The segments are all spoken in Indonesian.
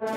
Shalom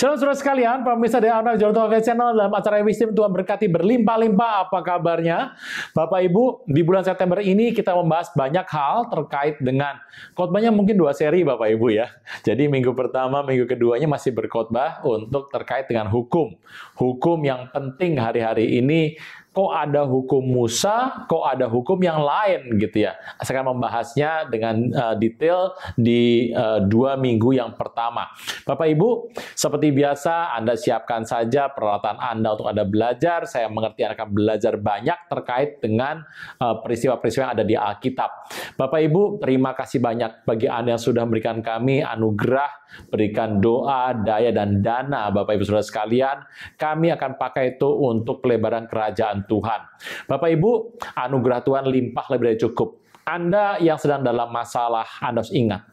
saudara sekalian, pemirsa dari Anak Jawa Tuhan Channel dalam acara Wisdom Tuhan berkati berlimpah-limpah. Apa kabarnya? Bapak Ibu, di bulan September ini kita membahas banyak hal terkait dengan khotbahnya mungkin dua seri Bapak Ibu ya. Jadi minggu pertama, minggu keduanya masih berkhotbah untuk terkait dengan hukum. Hukum yang penting hari-hari ini kok ada hukum Musa, kok ada hukum yang lain gitu ya. Saya akan membahasnya dengan uh, detail di uh, dua minggu yang pertama. Bapak Ibu, seperti biasa Anda siapkan saja peralatan Anda untuk Anda belajar. Saya mengerti Anda akan belajar banyak terkait dengan peristiwa eh, peristiwa-peristiwa yang ada di Alkitab. Bapak Ibu, terima kasih banyak bagi Anda yang sudah memberikan kami anugerah, berikan doa, daya dan dana Bapak Ibu Saudara sekalian. Kami akan pakai itu untuk pelebaran kerajaan Tuhan. Bapak Ibu, anugerah Tuhan limpah lebih dari cukup. Anda yang sedang dalam masalah, Anda harus ingat,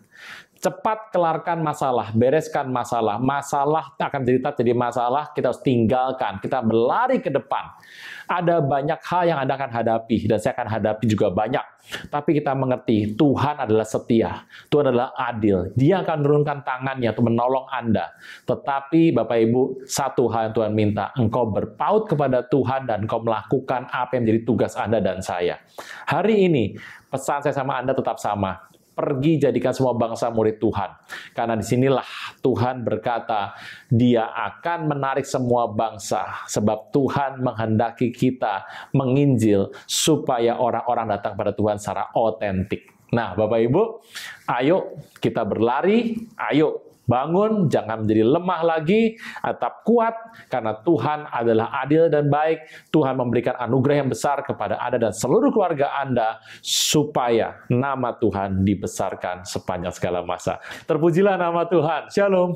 cepat kelarkan masalah, bereskan masalah. Masalah akan cerita jadi masalah, kita harus tinggalkan, kita berlari ke depan. Ada banyak hal yang Anda akan hadapi, dan saya akan hadapi juga banyak. Tapi kita mengerti, Tuhan adalah setia, Tuhan adalah adil. Dia akan menurunkan tangannya untuk menolong Anda. Tetapi Bapak Ibu, satu hal yang Tuhan minta, engkau berpaut kepada Tuhan dan engkau melakukan apa yang menjadi tugas Anda dan saya. Hari ini, pesan saya sama Anda tetap sama pergi jadikan semua bangsa murid Tuhan. Karena disinilah Tuhan berkata, dia akan menarik semua bangsa, sebab Tuhan menghendaki kita menginjil supaya orang-orang datang pada Tuhan secara otentik. Nah, Bapak Ibu, ayo kita berlari, ayo Bangun, jangan menjadi lemah lagi, tetap kuat, karena Tuhan adalah adil dan baik. Tuhan memberikan anugerah yang besar kepada Anda dan seluruh keluarga Anda, supaya nama Tuhan dibesarkan sepanjang segala masa. Terpujilah nama Tuhan. Shalom.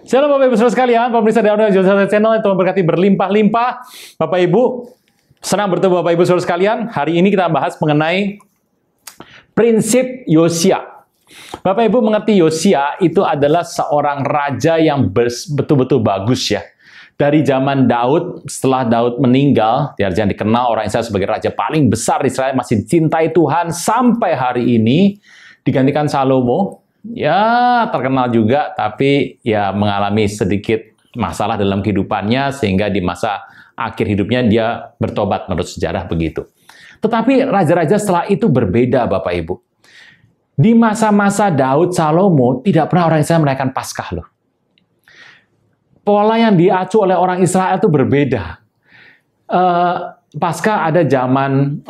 Shalom Bapak Ibu Saudara sekalian, pemirsa di Audio Channel yang Tuhan berkati berlimpah-limpah. Bapak Ibu, senang bertemu Bapak Ibu Saudara sekalian. Hari ini kita bahas mengenai prinsip Yosia. Bapak Ibu mengerti Yosia itu adalah seorang raja yang betul-betul bagus ya. Dari zaman Daud, setelah Daud meninggal, dia yang dikenal orang Israel sebagai raja paling besar di Israel, masih dicintai Tuhan sampai hari ini, digantikan Salomo, ya terkenal juga, tapi ya mengalami sedikit masalah dalam kehidupannya, sehingga di masa akhir hidupnya dia bertobat menurut sejarah begitu. Tetapi raja-raja setelah itu berbeda Bapak Ibu di masa-masa Daud Salomo tidak pernah orang Israel merayakan Paskah loh. Pola yang diacu oleh orang Israel itu berbeda. Uh, Paskah ada zaman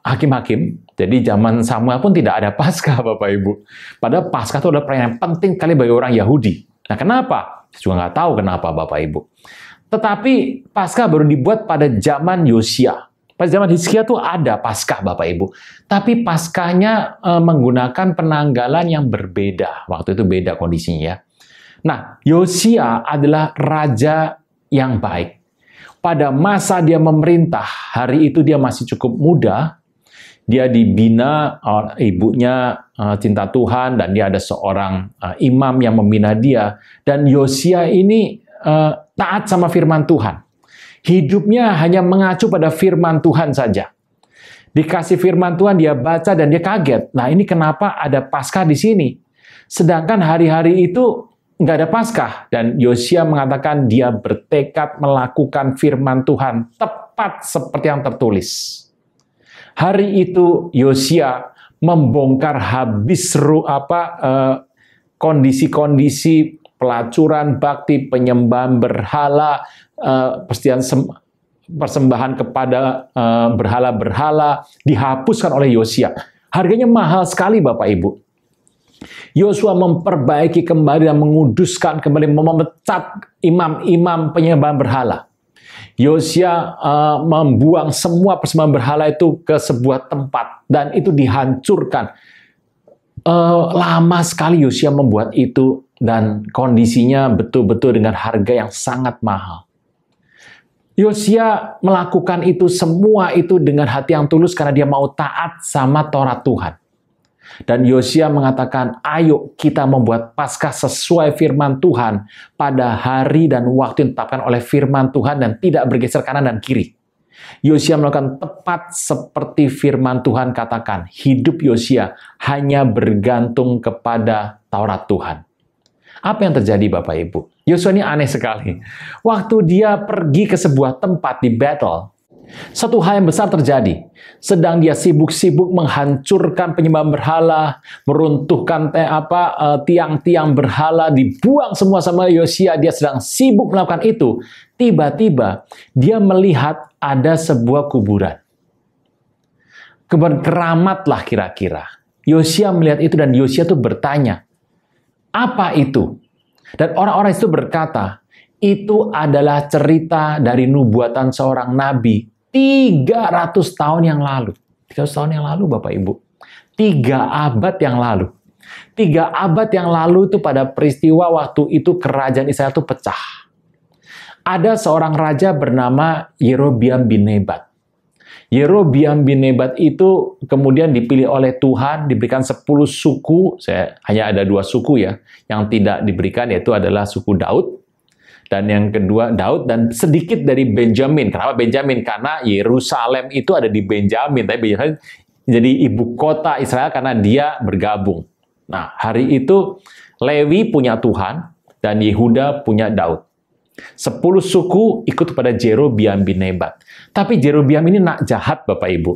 hakim-hakim, jadi zaman Samuel pun tidak ada Paskah Bapak Ibu. Pada Paskah itu adalah perayaan penting kali bagi orang Yahudi. Nah kenapa? Saya juga nggak tahu kenapa Bapak Ibu. Tetapi Paskah baru dibuat pada zaman Yosia. Pas zaman Hizkia tuh ada Paskah Bapak Ibu. Tapi Paskahnya e, menggunakan penanggalan yang berbeda. Waktu itu beda kondisinya ya. Nah, Yosia adalah raja yang baik. Pada masa dia memerintah, hari itu dia masih cukup muda. Dia dibina eh, ibunya e, cinta Tuhan dan dia ada seorang e, imam yang membina dia dan Yosia ini e, taat sama firman Tuhan. Hidupnya hanya mengacu pada firman Tuhan saja. Dikasih firman Tuhan, dia baca dan dia kaget. Nah, ini kenapa ada Pasca di sini? Sedangkan hari-hari itu nggak ada Paskah. Dan Yosia mengatakan dia bertekad melakukan firman Tuhan tepat seperti yang tertulis. Hari itu Yosia membongkar habis ru apa eh, kondisi-kondisi pelacuran bakti, penyembahan berhala, eh, persediaan persembahan kepada eh, berhala-berhala dihapuskan oleh Yosia. Harganya mahal sekali Bapak Ibu. Yosua memperbaiki kembali dan menguduskan kembali memecat imam-imam penyembahan berhala. Yosia uh, membuang semua persembahan berhala itu ke sebuah tempat dan itu dihancurkan. Uh, lama sekali Yosia membuat itu dan kondisinya betul-betul dengan harga yang sangat mahal. Yosia melakukan itu semua itu dengan hati yang tulus karena dia mau taat sama Taurat Tuhan. Dan Yosia mengatakan, ayo kita membuat Paskah sesuai firman Tuhan pada hari dan waktu yang ditetapkan oleh firman Tuhan dan tidak bergeser kanan dan kiri. Yosia melakukan tepat seperti firman Tuhan katakan. Hidup Yosia hanya bergantung kepada Taurat Tuhan. Apa yang terjadi Bapak Ibu? Yosua ini aneh sekali. Waktu dia pergi ke sebuah tempat di battle, satu hal yang besar terjadi. Sedang dia sibuk-sibuk menghancurkan penyembah berhala, meruntuhkan apa eh, tiang-tiang berhala, dibuang semua sama Yosia. Dia sedang sibuk melakukan itu. Tiba-tiba dia melihat ada sebuah kuburan. Kuburan keramat lah kira-kira. Yosia melihat itu dan Yosia tuh bertanya, apa itu? Dan orang-orang itu berkata, itu adalah cerita dari nubuatan seorang nabi 300 tahun yang lalu. 300 tahun yang lalu Bapak Ibu. Tiga abad yang lalu. Tiga abad yang lalu itu pada peristiwa waktu itu kerajaan Israel itu pecah. Ada seorang raja bernama Yerobiam bin Nebat. Yerobiam bin Nebat itu kemudian dipilih oleh Tuhan, diberikan 10 suku, saya hanya ada dua suku ya, yang tidak diberikan yaitu adalah suku Daud, dan yang kedua Daud dan sedikit dari Benjamin. Kenapa Benjamin? Karena Yerusalem itu ada di Benjamin, tapi Benjamin jadi ibu kota Israel karena dia bergabung. Nah, hari itu Lewi punya Tuhan dan Yehuda punya Daud. Sepuluh suku ikut kepada Jerobiam bin Nebat. Tapi Jerobiam ini nak jahat Bapak Ibu.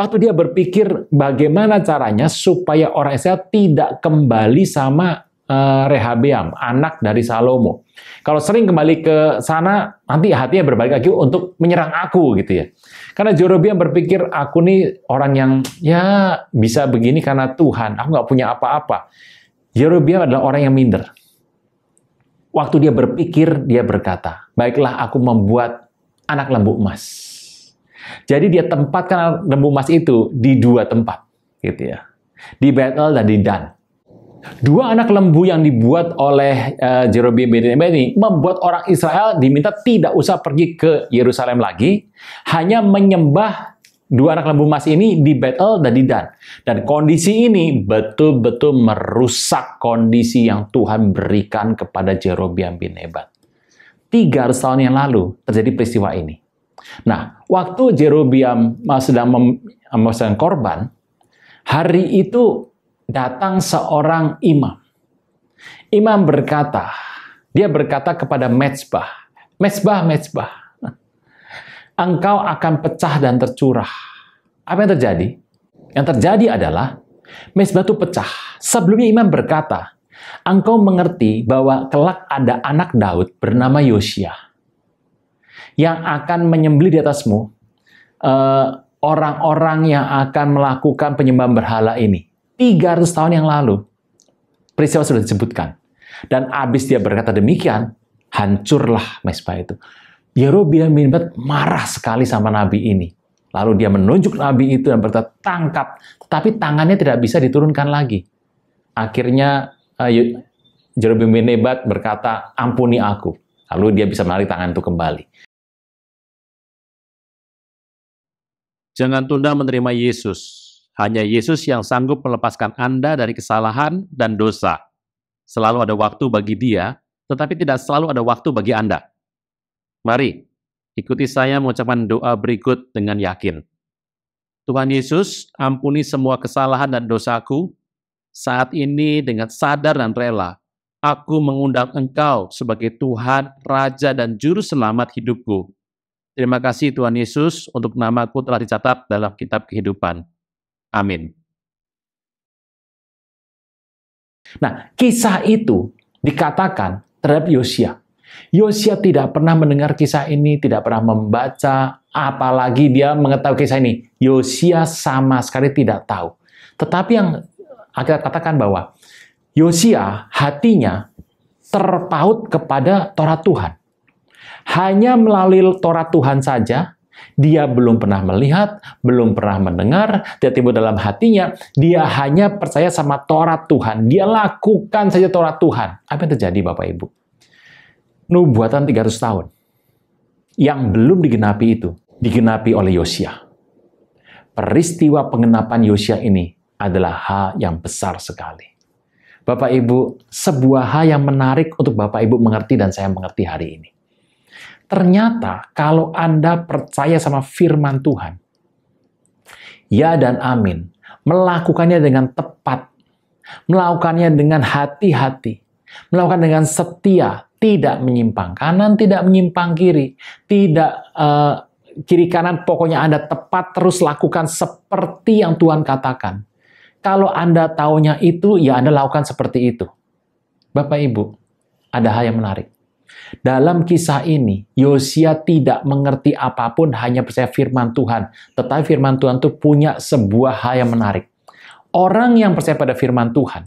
Waktu dia berpikir bagaimana caranya supaya orang Israel tidak kembali sama eh, Rehabiam, anak dari Salomo. Kalau sering kembali ke sana, nanti hatinya berbalik lagi untuk menyerang aku gitu ya. Karena Jerobiam berpikir aku nih orang yang ya bisa begini karena Tuhan. Aku nggak punya apa-apa. Jerobiam adalah orang yang minder. Waktu dia berpikir, dia berkata, "Baiklah, aku membuat anak lembu emas." Jadi dia tempatkan lembu emas itu di dua tempat, gitu ya. Di Bethel dan di Dan. Dua anak lembu yang dibuat oleh uh, eh, Jeroboam bin Nebat ini membuat orang Israel diminta tidak usah pergi ke Yerusalem lagi, hanya menyembah Dua anak lembu emas ini di battle dan di dan. Dan kondisi ini betul-betul merusak kondisi yang Tuhan berikan kepada Jerobiam bin Nebat. tiga tahun yang lalu terjadi peristiwa ini. Nah, waktu Jerobiam sedang memasang korban, hari itu datang seorang imam. Imam berkata, dia berkata kepada Mezbah, Mezbah, Mezbah, engkau akan pecah dan tercurah. Apa yang terjadi? Yang terjadi adalah Mesbah itu pecah. Sebelumnya imam berkata, engkau mengerti bahwa kelak ada anak Daud bernama Yosia yang akan menyembelih di atasmu eh, orang-orang eh, yang akan melakukan penyembahan berhala ini. 300 tahun yang lalu, peristiwa sudah disebutkan. Dan abis dia berkata demikian, hancurlah mesbah itu. Yerobiam bin Nebat marah sekali sama nabi ini. Lalu dia menunjuk nabi itu dan berkata, tangkap. Tapi tangannya tidak bisa diturunkan lagi. Akhirnya eh, Yerobiam bin Nebat berkata, ampuni aku. Lalu dia bisa menarik tangan itu kembali. Jangan tunda menerima Yesus. Hanya Yesus yang sanggup melepaskan Anda dari kesalahan dan dosa. Selalu ada waktu bagi dia, tetapi tidak selalu ada waktu bagi Anda. Mari, ikuti saya mengucapkan doa berikut dengan yakin. Tuhan Yesus, ampuni semua kesalahan dan dosaku. Saat ini dengan sadar dan rela, aku mengundang Engkau sebagai Tuhan, Raja, dan Juru Selamat hidupku. Terima kasih Tuhan Yesus untuk namaku telah dicatat dalam kitab kehidupan. Amin. Nah, kisah itu dikatakan terhadap Yosia. Yosia tidak pernah mendengar kisah ini, tidak pernah membaca, apalagi dia mengetahui kisah ini. Yosia sama sekali tidak tahu. Tetapi yang akhirnya katakan bahwa Yosia hatinya terpaut kepada Torah Tuhan. Hanya melalui Torah Tuhan saja, dia belum pernah melihat, belum pernah mendengar, dia timbul dalam hatinya, dia hanya percaya sama Torah Tuhan. Dia lakukan saja Torah Tuhan. Apa yang terjadi Bapak Ibu? nubuatan 300 tahun yang belum digenapi itu digenapi oleh Yosia. Peristiwa pengenapan Yosia ini adalah hal yang besar sekali. Bapak Ibu, sebuah hal yang menarik untuk Bapak Ibu mengerti dan saya mengerti hari ini. Ternyata kalau Anda percaya sama firman Tuhan, ya dan amin, melakukannya dengan tepat, melakukannya dengan hati-hati, melakukan dengan setia, tidak menyimpang kanan, tidak menyimpang kiri, tidak uh, kiri kanan, pokoknya Anda tepat terus lakukan seperti yang Tuhan katakan. Kalau Anda tahunya itu, ya Anda lakukan seperti itu. Bapak Ibu, ada hal yang menarik. Dalam kisah ini, Yosia tidak mengerti apapun, hanya percaya firman Tuhan. Tetapi firman Tuhan itu punya sebuah hal yang menarik. Orang yang percaya pada firman Tuhan,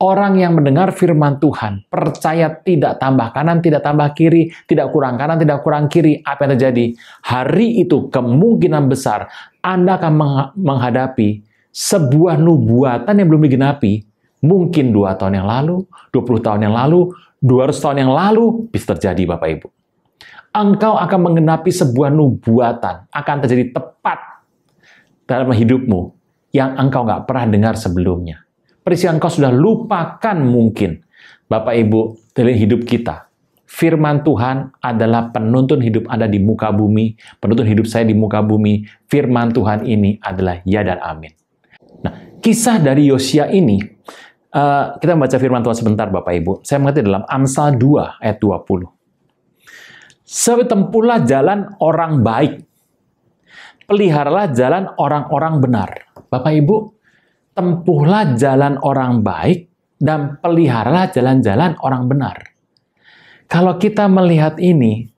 Orang yang mendengar firman Tuhan, percaya tidak tambah kanan, tidak tambah kiri, tidak kurang kanan, tidak kurang kiri. Apa yang terjadi? Hari itu kemungkinan besar Anda akan menghadapi sebuah nubuatan yang belum digenapi. Mungkin dua tahun yang lalu, 20 tahun yang lalu, 200 tahun yang lalu bisa terjadi Bapak Ibu. Engkau akan menggenapi sebuah nubuatan, akan terjadi tepat dalam hidupmu yang engkau nggak pernah dengar sebelumnya perisian kau sudah lupakan mungkin. Bapak Ibu, dari hidup kita, firman Tuhan adalah penuntun hidup Anda di muka bumi, penuntun hidup saya di muka bumi. Firman Tuhan ini adalah ya dan amin. Nah, kisah dari Yosia ini, uh, kita membaca firman Tuhan sebentar Bapak Ibu. Saya mengerti dalam Amsal 2 ayat 20. Setempulah jalan orang baik, peliharalah jalan orang-orang benar. Bapak Ibu, tempuhlah jalan orang baik dan peliharalah jalan-jalan orang benar. Kalau kita melihat ini,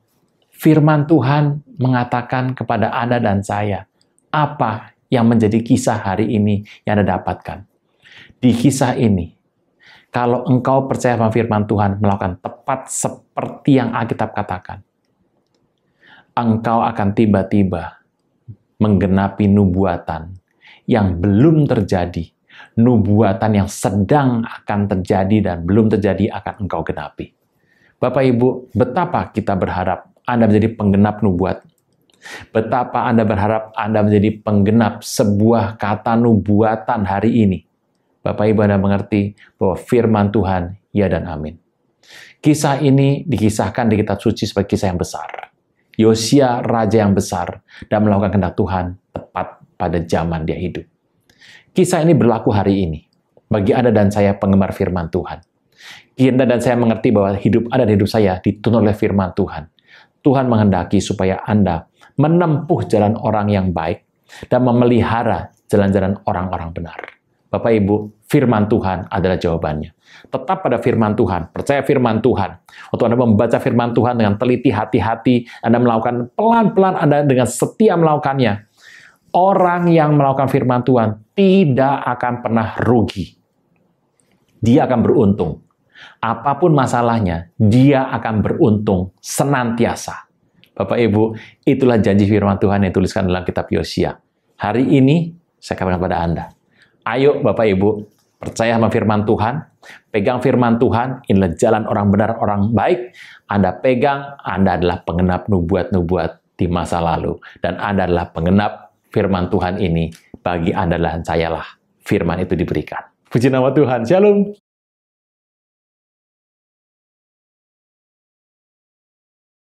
firman Tuhan mengatakan kepada Anda dan saya, apa yang menjadi kisah hari ini yang Anda dapatkan. Di kisah ini, kalau engkau percaya sama firman Tuhan, melakukan tepat seperti yang Alkitab katakan, engkau akan tiba-tiba menggenapi nubuatan yang belum terjadi nubuatan yang sedang akan terjadi dan belum terjadi akan engkau genapi. Bapak Ibu, betapa kita berharap Anda menjadi penggenap nubuat. Betapa Anda berharap Anda menjadi penggenap sebuah kata nubuatan hari ini. Bapak Ibu Anda mengerti bahwa firman Tuhan ya dan amin. Kisah ini dikisahkan di kitab suci sebagai kisah yang besar. Yosia raja yang besar dan melakukan kehendak Tuhan tepat pada zaman dia hidup. Kisah ini berlaku hari ini bagi Anda dan saya penggemar firman Tuhan. Anda dan saya mengerti bahwa hidup Anda dan hidup saya dituntun oleh firman Tuhan. Tuhan menghendaki supaya Anda menempuh jalan orang yang baik dan memelihara jalan-jalan orang-orang benar. Bapak Ibu, firman Tuhan adalah jawabannya. Tetap pada firman Tuhan, percaya firman Tuhan. Untuk Anda membaca firman Tuhan dengan teliti, hati-hati, Anda melakukan pelan-pelan, Anda dengan setia melakukannya, Orang yang melakukan firman Tuhan tidak akan pernah rugi. Dia akan beruntung. Apapun masalahnya, dia akan beruntung senantiasa. Bapak Ibu, itulah janji firman Tuhan yang dituliskan dalam kitab Yosia. Hari ini saya katakan kepada Anda. Ayo Bapak Ibu, percaya sama firman Tuhan, pegang firman Tuhan, inilah jalan orang benar, orang baik. Anda pegang, Anda adalah pengenap nubuat-nubuat di masa lalu. Dan Anda adalah pengenap firman Tuhan ini bagi Anda dan sayalah firman itu diberikan. Puji nama Tuhan. Shalom.